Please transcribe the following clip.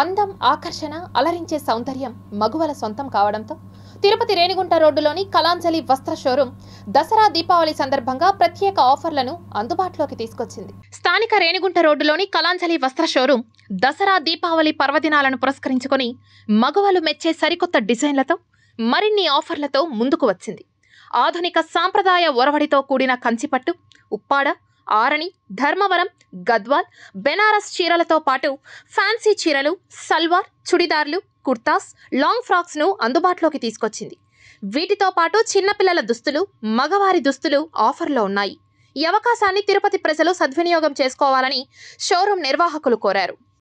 అందం ఆకర్షణ అలరించే సౌందర్యం మగువల సొంతం కావడంతో తిరుపతి రేణిగుంట రోడ్డులోని కలాంజలి వస్త్ర షోరూం దసరా దీపావళి సందర్భంగా ప్రత్యేక ఆఫర్లను అందుబాటులోకి తీసుకొచ్చింది స్థానిక రేణిగుంట రోడ్డులోని కలాంజలి వస్త్ర షోరూం దసరా దీపావళి పర్వదినాలను పురస్కరించుకొని మగువలు మెచ్చే సరికొత్త డిజైన్లతో మరిన్ని ఆఫర్లతో ముందుకు వచ్చింది ఆధునిక సాంప్రదాయ ఒరవడితో కూడిన కంచిపట్టు ఉప్పాడ ఆరణి ధర్మవరం గద్వాల్ బెనారస్ చీరలతో పాటు ఫ్యాన్సీ చీరలు సల్వార్ చుడిదార్లు కుర్తాస్ లాంగ్ ఫ్రాక్స్ను అందుబాటులోకి తీసుకొచ్చింది వీటితో పాటు చిన్నపిల్లల దుస్తులు మగవారి దుస్తులు ఆఫర్లో ఉన్నాయి ఈ అవకాశాన్ని తిరుపతి ప్రజలు సద్వినియోగం చేసుకోవాలని షోరూం నిర్వాహకులు కోరారు